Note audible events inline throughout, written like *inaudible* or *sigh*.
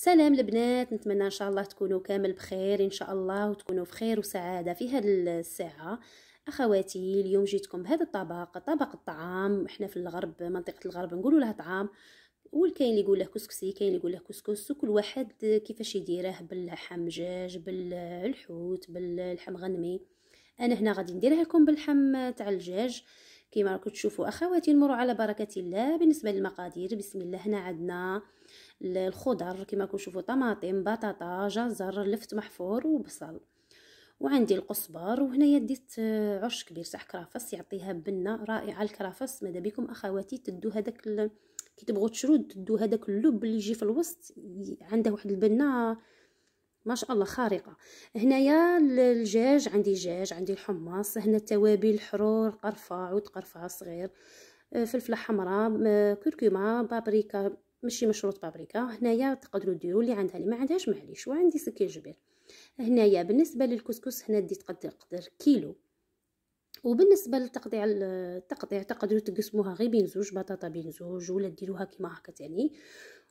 سلام البنات نتمنى ان شاء الله تكونوا كامل بخير ان شاء الله وتكونوا بخير وسعاده في هذه الساعه اخواتي اليوم جيتكم بهذا الطبق طبق الطعام احنا في الغرب منطقه الغرب نقولوا لها طعام والكاين اللي يقول له كسكسي كاين اللي يقول له كسكس وكل واحد كيفاش يديره باللحم دجاج بالحوت باللحم غنمي انا هنا غادي نديرها لكم باللحم تاع الدجاج كما راكم تشوفوا اخواتي نمروا على بركه الله بالنسبه للمقادير بسم الله هنا عندنا الخضر كما راكم تشوفوا طماطم بطاطا جزر لفت محفور وبصل وعندي القصبر وهنايا ديت آه، عرش كبير تاع كرافس يعطيها بنه رائعه الكرافس ماذا بكم اخواتي تدو هذاك كي تبغوا تشرو تدو هذاك اللب اللي يجي في الوسط عنده واحد البنه ما شاء الله خارقه هنايا الجاج عندي جاج عندي الحمص هنا التوابل الحرور قرفه عود قرفه صغير آه، فلفله حمراء آه، كركمه بابريكا ماشي مشروط بابريكا هنايا تقدروا ديروا اللي عندها اللي ما عندهاش معليش وعندي سكين جبير هنايا بالنسبه للكسكس هنا ديت تقدر قدر كيلو وبالنسبه للتقطيع التقطيع تقدروا تقسموها غير بين زوج بطاطا بين زوج ولا ديروها كيما هكا تاني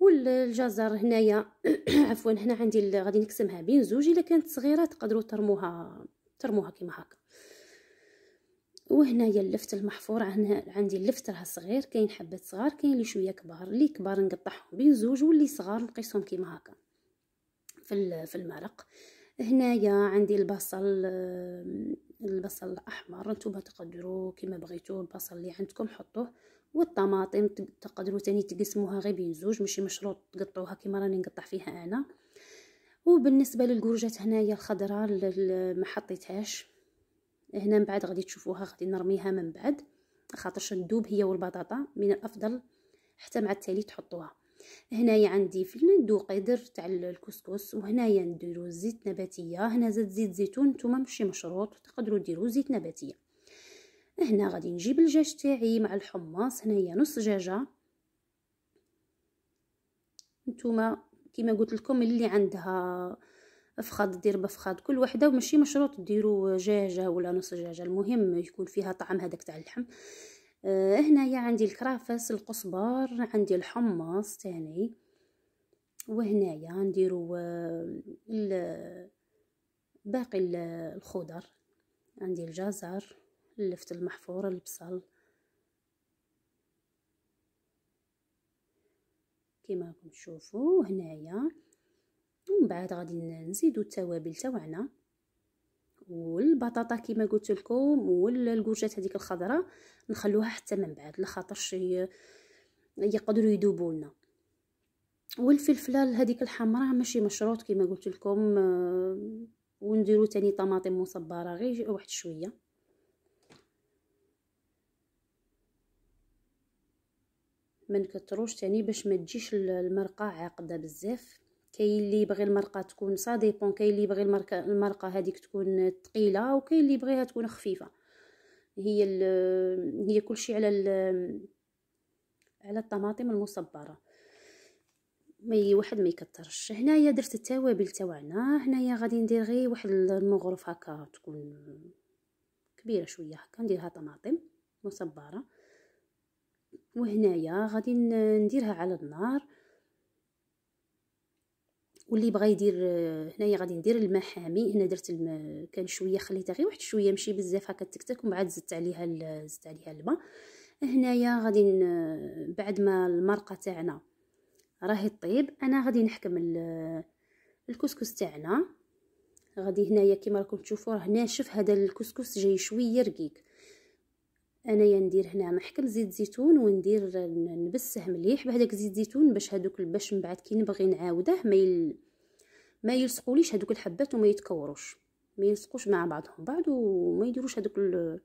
والجزر هنايا *clears throat* عفوا هنا عندي غادي نقسمها بين زوج الا كانت صغيره تقدروا ترموها ترموها كيما هكا وهنايا اللفت المحفور عندي اللفت راه صغير كاين حبات صغار كاين اللي شويه كبار اللي كبار نقطعهم بين زوج واللي صغار نقيسهم كيما هكا في في المرق هنايا عندي البصل البصل الاحمر نتوما تقدروا كيما بغيتو البصل اللي عندكم حطوه والطماطم تقدروا تاني تقسموها غير بين زوج ماشي مشروط تقطعوها كيما راني نقطع فيها انا وبالنسبه للكرجات هنايا الخضراء ما حطيتهاش هنا من بعد غادي تشوفوها غادي نرميها من بعد خاطرش الدوب هي والبطاطا من الافضل حتى مع التالي تحطوها هنايا عندي في الندو قدر تاع الكسكس وهنايا نديرو زيت نباتيه هنا زيت زيت زيتون نتوما ماشي مشروط تقدروا ديروا زيت نباتيه هنا غادي نجيب الجاج تاعي مع الحمص هنايا نص جاجه نتوما كما قلت لكم اللي عندها فخاد دير بفخاد كل وحده وماشي مشروط ديروا جاجه ولا نص جاجه المهم يكون فيها طعم هذاك تاع اللحم آه هنايا عندي الكرافس القصبار عندي الحمص تاني وهنايا نديروا آه، باقي الخضر عندي الجزر اللفت المحفور البصل كما راكم تشوفوا هنايا ومن بعد غادي نزيدو التوابل تاعنا والبطاطا كما قلت لكم والكرجات هذيك الخضراء نخلوها حتى من بعد لخاطرش يقدروا يذوبوا لنا والفلفله هذيك الحمراء ماشي مشروط كما قلت لكم آه، ونديرو تاني طماطم مصبره غير واحد شويه ما نكتروش تاني باش ما تجيش المرقه عاقده بزاف كاين اللي يبغي المرقه تكون سا ديبون كاين اللي يبغي المرقه المرقه هذيك تكون ثقيله وكاين اللي يبغيها تكون خفيفه هي هي كلشي على على الطماطم المصبره مي واحد ما يكثرش هنايا درت التوابل تاعنا هنايا غادي ندير غير واحد المغرف هكا تكون كبيره شويه هكا نديرها طماطم مصبره وهنايا غادي نديرها على النار واللي بغى يدير هنايا غادي ندير المحامي هنا درت الم... كان شويه خليتها غير واحد شويه ماشي بزاف هكا تكتك ومن بعد زدت عليها ال... زدت عليها الماء هنايا غادي ن... بعد ما المرقه تاعنا راهي طيب انا غادي نحكم ال... الكسكس تاعنا غادي هنايا كيما راكم تشوفوا راه ناشف هذا الكسكس جاي شويه رقيق انايا ندير هنا محكل زيت زيتون وندير نبسه مليح بهذاك زيت زيتون باش هذوك باش من بعد كي نبغي نعاوده ما يل... ما يلصقوليش هذوك الحبات وما يتكوروش ما يلصقوش مع بعضهم بعض وما يديروش هذوك ال...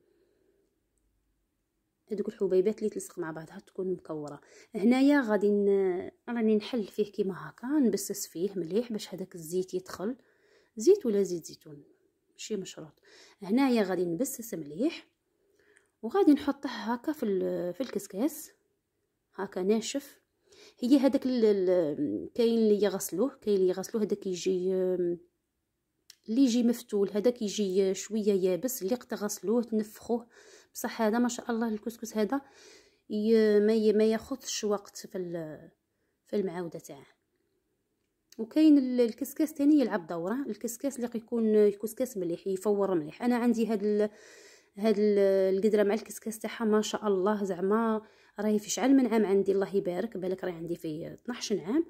هذوك الحبيبات اللي تلصق مع بعضها تكون مكوره هنايا غادي راني نحل فيه كيما هكا نبسس فيه مليح باش هذاك الزيت يدخل زيت ولا زيت زيتون ماشي مشروط هنايا غادي نبسس مليح وغادي نحطه هكا في في الكسكاس هكا ناشف هي هذاك كاين اللي يغسلوه كاين اللي يغسلوه هذاك يجي اللي يجي مفتول هذاك يجي شويه يابس اللي قد غسلوه تنفخوه بصح هذا ما شاء الله الكسكس هذا ما ما ياخذش وقت في في المعوده تاعه وكاين الكسكاس تاني يلعب دوره الكسكاس اللي يكون كسكاس مليح يفور مليح انا عندي هذا هاد القدره مع الكسكاس تاعها ما شاء الله زعما راهي في شعل من عام عندي الله يبارك بالك راهي عندي في 12 عام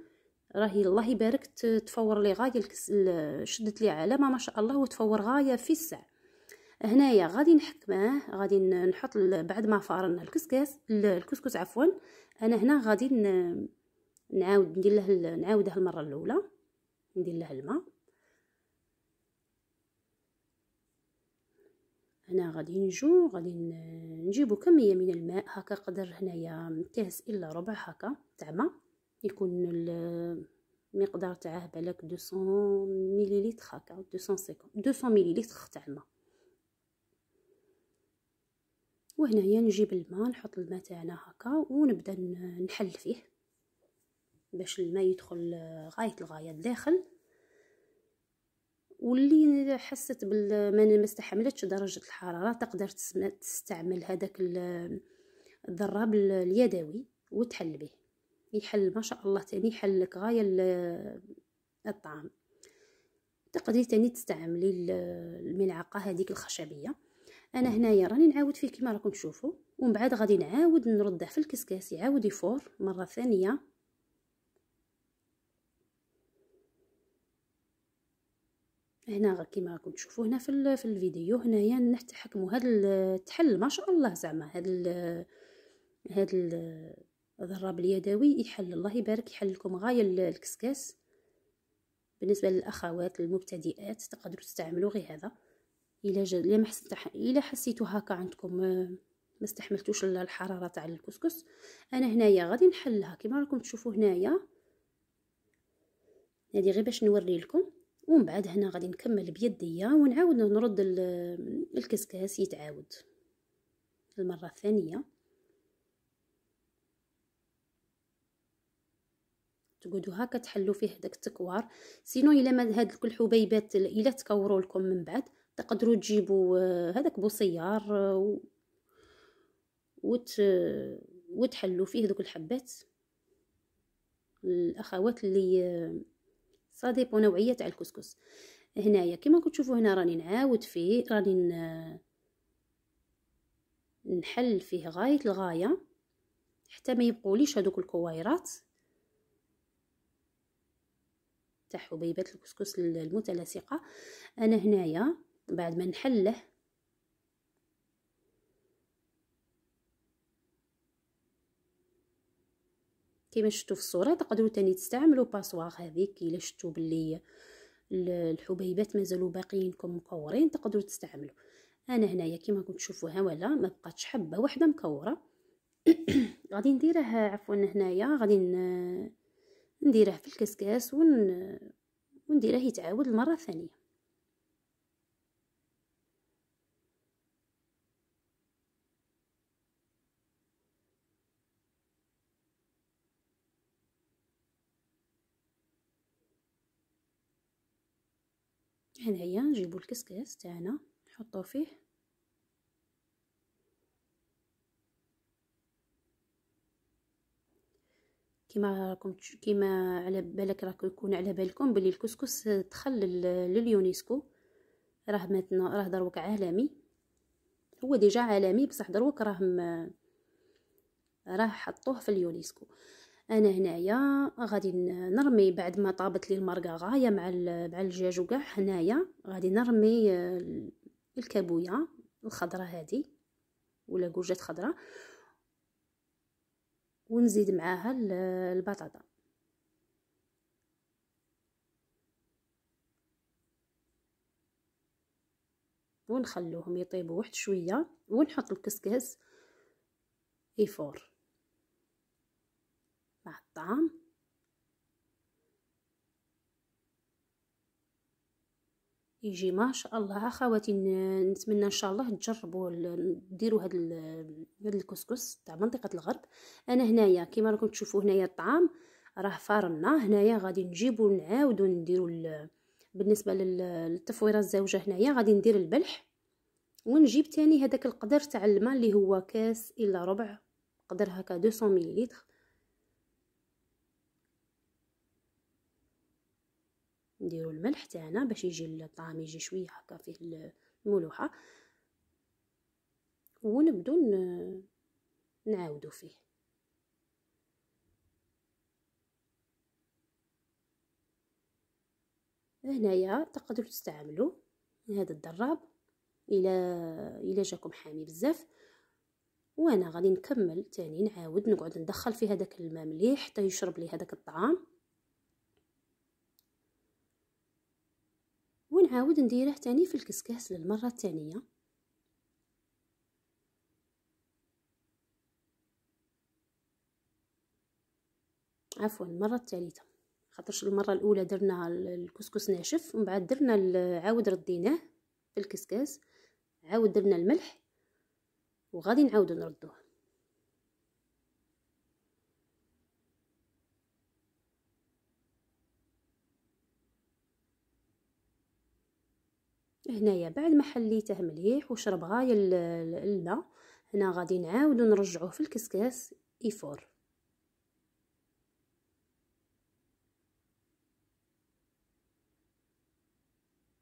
راهي الله يبارك تفور لي غايه الكس... شدت لي علامه ما شاء الله وتفور غايه في السع هنايا غادي نحكمه غادي نحط بعد ما فارنا الكسكاس الكسكس عفوا انا هنا غادي نعاود ندير له نعاوده المره الاولى ندير له الماء هنا غادي نجو غادي نجيبو كميه من الماء هكا قدر هنايا كاس الا ربع هكا تاع ماء يكون المقدار تاعه بالك 200 مليلتر هكا 250 200 مليليتر تاع الماء وهنايا نجيب الماء نحط الماء تاعنا هكا ونبدا نحل فيه باش الماء يدخل غايه الغايه لداخل واللي حست بالمن ما استحملتش درجه الحراره تقدر تستعمل هذاك الضراب اليدوي وتحل به يحل ما شاء الله تاني يحل لك غايه الطعام تقدري تاني تستعملي الملعقه هذيك الخشبيه انا هنايا راني نعاود فيه كما راكم تشوفوا ومن بعد غادي نعاود نرده في الكسكاس يعاود يفور مره ثانيه هنا كيما راكم تشوفوا هنا في في الفيديو هنايا نحتحكموا هذا التحل ما شاء الله زعما هذا هذا الضراب اليدوي يحل الله يبارك يحل لكم غايه الكسكاس بالنسبه للاخوات المبتدئات تقدروا تستعملوا غير هذا الا الا ما الا حسيتوا هكا عندكم آه، ما استحملتوش الحراره تاع الكسكس انا هنايا غادي نحلها كيما راكم تشوفوا هنايا هذه غير باش نوري لكم ومن بعد هنا غادي نكمل بيدي ونعاود نرد الكسكاس يتعاود المرة الثانية تقعدوا هكا تحلوا فيه داك التكوار سينو الا ما هاد كل حبيبات الا تكوروا لكم من بعد تقدروا تجيبوا آه، هذاك بوصيار آه، وت وتحلوا فيه دوك الحبات الاخوات اللي آه، صادي بو نوعيه تاع الكسكس هنايا كما كتشوفوا هنا راني نعاود فيه راني نحل فيه غايه الغايه حتى ما يبقوليش هذوك الكويرات تاع حبيبات الكسكس المتلاصقه انا هنايا بعد ما نحله كما شفتوا في الصوره تقدروا تاني تستعملوا باسوار هذيك الا شفتوا باللي الحبيبات مازالوا باقيين لكم مكورين تقدروا تستعملوا انا هنايا كما كنت تشوفوا ولا ما بقاتش حبه واحده مكوره *coughs* غادي نديره عفوا هنايا غادي نديره في الكسكاس ون... ونديره يتعاود المره الثانيه هنايا نجيبو الكسكاس تاعنا نحطو فيه كيما راكم كيما على بالك راكم يكون على بالكم بلي الكسكس دخل لليونسكو راه ماتنا راه دروك عالمي هو ديجا عالمي بصح دروك راه راه حطوه في اليونسكو انا هنايا غادي نرمي بعد ما طابت لي غايه مع مع الدجاج وكاع هنايا غادي نرمي الكابويا الخضراء هذه ولا كوجات خضراء ونزيد معاها البطاطا ونخلوهم يطيبوا واحد شويه ونحط الكسكس يفور مع الطعام يجي ما شاء الله اخواتي نتمنى ان شاء الله تجربوا ديروا هاد هاد الكسكس تاع منطقه الغرب انا هنايا كيما راكم تشوفوا هنايا الطعام راه فارنا هنايا غادي نجيبو نعاودو نديرو بالنسبه للتفويره الزوجه هنايا غادي ندير البلح ونجيب تاني هذاك القدر تاع الماء اللي هو كاس الا ربع قدر هكا 200 مليلتر نديرو الملح تاعنا باش يجي الطعام يجي شويه هكا فيه الملوحه ونبدو نعاودو فيه هنايا تقدروا تستعملوا هذا الدراب الى الى جاكم حامي بزاف وانا غادي نكمل تاني نعاود نقعد ندخل في هذاك الماء مليح حتى يشرب لي هذاك الطعام نعاود نديره تاني في الكسكاس للمره الثانيه عفوا المره الثالثه خاطرش المره الاولى درنا الكسكس ناشف ومن بعد درنا عاود رديناه في الكسكاس عاود درنا الملح وغادي نعاودو نردوه هنايا بعد ما حليته مليح وشرب غاية الماء هنا غادي نعاودو نرجعوه في الكسكاس يفور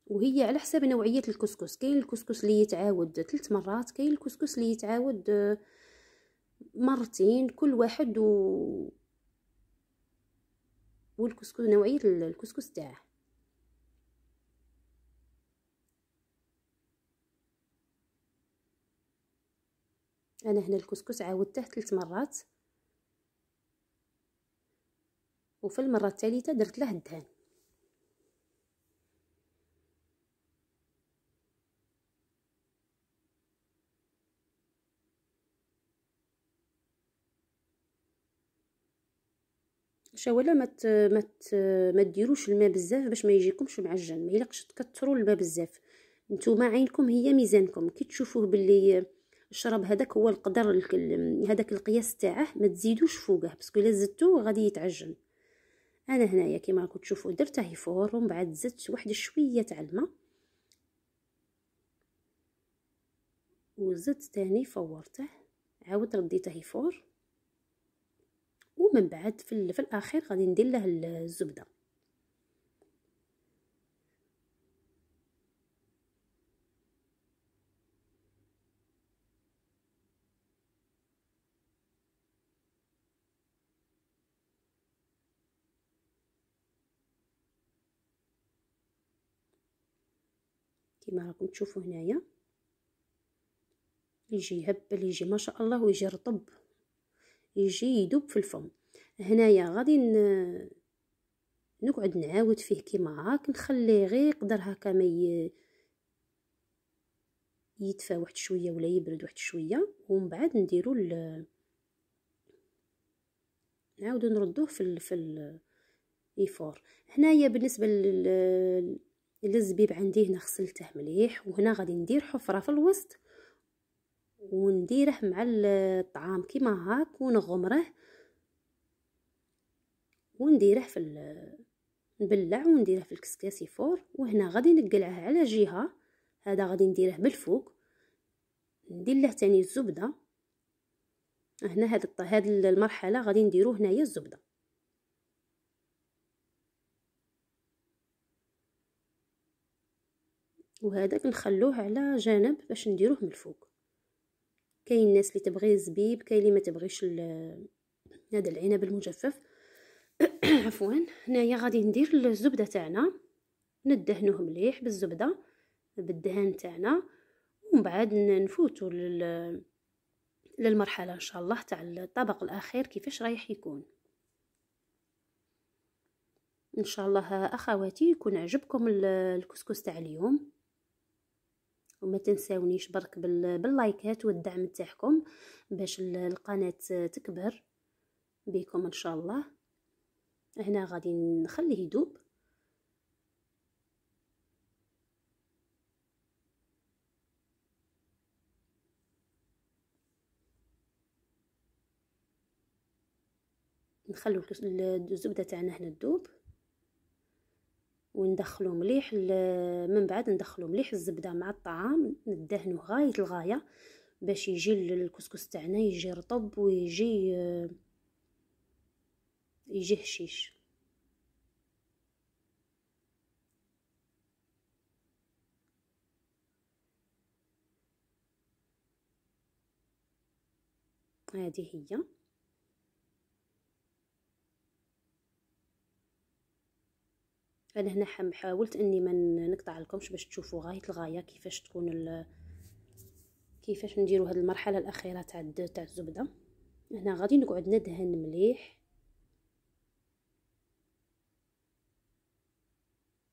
وهي على حسب نوعيه الكسكس كاين الكسكس اللي يتعاود ثلاث مرات كاين الكسكس اللي يتعاود آه، مرتين كل واحد و والكسكس نوعيه الكسكس تاعه انا هنا الكسكس عاودته ثلاث مرات وفي المره الثالثه درت له الدهان شاولا ما ما ما ديروش الماء بزاف باش ما يجيكمش معجن ما يلقش تكثروا الماء بزاف نتوما عينكم هي ميزانكم كي تشوفوه باللي الشراب هذاك هو القدر هذاك القياس تاعه ما تزيدوش فوقه باسكو الا زدتو غادي يتعجن انا هنايا كيما راكم تشوفوا درت هي فور ومن بعد زدت واحد شويه تاع الماء وزدت تاني فورته عاود رديته هي فور ومن بعد في, في الاخير غادي ندير له الزبده كما راكم تشوفوا هنايا يجي يهبل يجي ما شاء الله ويجي رطب يجي يدوب في الفم هنايا غادي نقعد نعاود فيه كيما هاك نخليه غير يقدر هكا ما يدفى واحد شويه ولا يبرد واحد شويه ومن بعد نديرو ال نعاودو نردوه في الـ في الايفور هنايا بالنسبه لل الا الزبيب عندي هنا غسلته مليح وهنا غادي ندير حفره في الوسط ونديره مع الطعام كيما هاك ونغمره ونديره في نبلع ونديره في فور وهنا غادي نقلعه على جهه هذا غادي نديره بالفوق ندير له تاني الزبده هنا هاد هاد المرحله غادي نديرو هنايا الزبده وهذا نخلوه على جنب باش نديروه من الفوق كاين الناس اللي تبغي الزبيب كاين اللي ما تبغيش هذا العنب المجفف *coughs* عفوا هنايا غادي ندير الزبده تاعنا ندهنوه مليح بالزبده بالدهان تاعنا ومن بعد نفوتوا لل للمرحله ان شاء الله تاع الطبق الاخير كيفاش رايح يكون ان شاء الله اخواتي يكون عجبكم الكسكس تاع اليوم وما تنساونيش برك باللايكات والدعم تاعكم باش القناه تكبر بكم ان شاء الله هنا غادي نخليه يذوب نخلو الزبده تاعنا هنا تذوب وندخلو مليح من بعد ندخلو مليح الزبده مع الطعام ندهنو غايه الغايه باش يجي الكسكس تاعنا يجي رطب ويجي آه، يجي هشيش هذه هي انا هنا حاولت اني ما نقطع لكمش باش تشوفوا غايه الغايه كيفاش تكون كيفاش نديروا هذه المرحله الاخيره تاع تاع الزبده هنا غادي نقعد ندهن مليح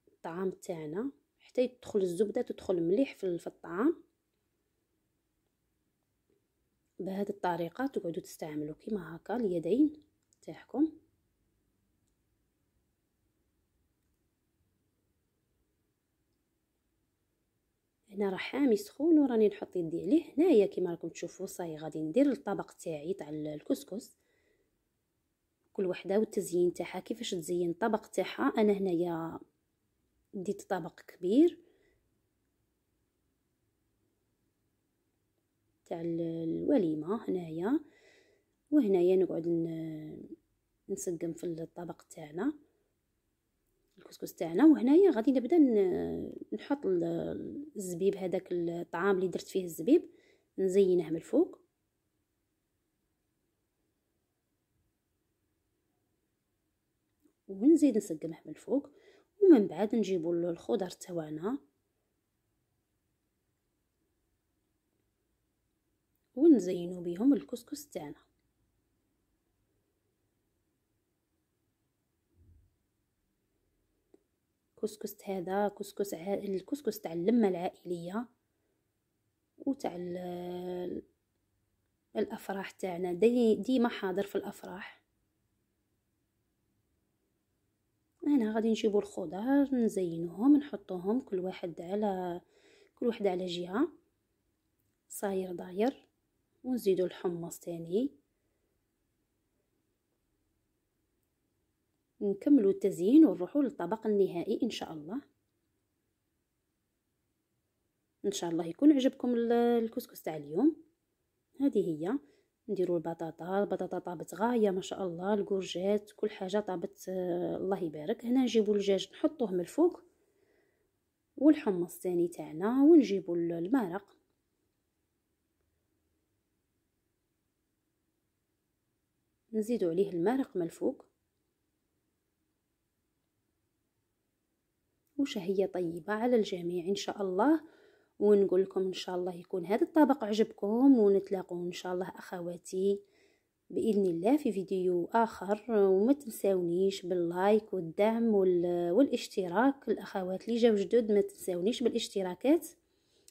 الطعام تاعنا حتى يدخل الزبده تدخل مليح في الطعام بهذه الطريقه تقعدوا تستعملوا كيما هكا اليدين تاعكم هنا راه حامي سخون وراني نحط يدي عليه هنايا كما راكم تشوفوا صاي غادي ندير الطبق تاعي تاع الكسكس كل وحده والتزيين تاعها كيفاش تزين الطبق تاعها انا هنايا ديت طبق كبير تاع الوليمه هنايا وهنايا نقعد نسقم في الطبق تاعنا الكسكس تاعنا وهنايا غادي نبدا نحط الزبيب هذاك الطعام اللي درت فيه الزبيب نزينه من الفوق ونزيد نسقمه من الفوق ومن بعد نجيبو الخضر تاعنا ونزينو بهم الكسكس تاعنا كسكس هذا كسكس ع... الكسكس تاع اللمه العائليه وتاع ال... الافراح تاعنا دي... ديما حاضر في الافراح هنا غادي نجيبو الخضر نزينوهم نحطوهم كل واحد على كل واحدة على جهه صاير داير ونزيدوا الحمص تاني نكملوا التزيين ونروحوا للطبق النهائي ان شاء الله ان شاء الله يكون عجبكم الكسكس تاع اليوم هذه هي نديروا البطاطا البطاطا طابت غايه ما شاء الله الكورجات كل حاجه طابت آه، الله يبارك هنا نجيبوا الدجاج نحطوه من الفوق والحمص الثاني تاعنا ونجيبوا المرق نزيدوا عليه المرق من الفوق وشهية طيبة على الجميع إن شاء الله ونقول لكم إن شاء الله يكون هذا الطبق عجبكم ونتلاقوا إن شاء الله أخواتي بإذن الله في فيديو آخر وما تنسونيش باللايك والدعم والاشتراك الأخوات اللي جاو جدد ما تنسونيش بالاشتراكات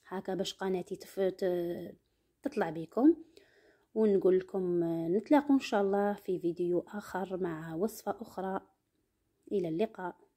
هكا باش قناتي تطلع بكم ونقول لكم نتلاقوا إن شاء الله في فيديو آخر مع وصفة أخرى إلى اللقاء